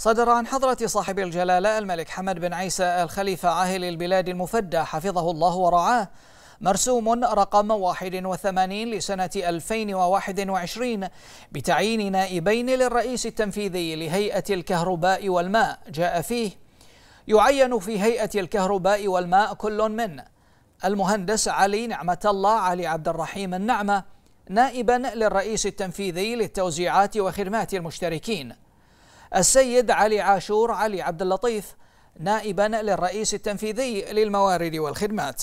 صدر عن حضرة صاحب الجلالة الملك حمد بن عيسى الخليفة عاهل البلاد المفدى حفظه الله ورعاه مرسوم رقم 81 لسنة 2021 بتعيين نائبين للرئيس التنفيذي لهيئة الكهرباء والماء جاء فيه يعين في هيئة الكهرباء والماء كل من المهندس علي نعمة الله علي عبد الرحيم النعمة نائبا للرئيس التنفيذي للتوزيعات وخدمات المشتركين السيد علي عاشور علي عبد اللطيف نائبا للرئيس التنفيذي للموارد والخدمات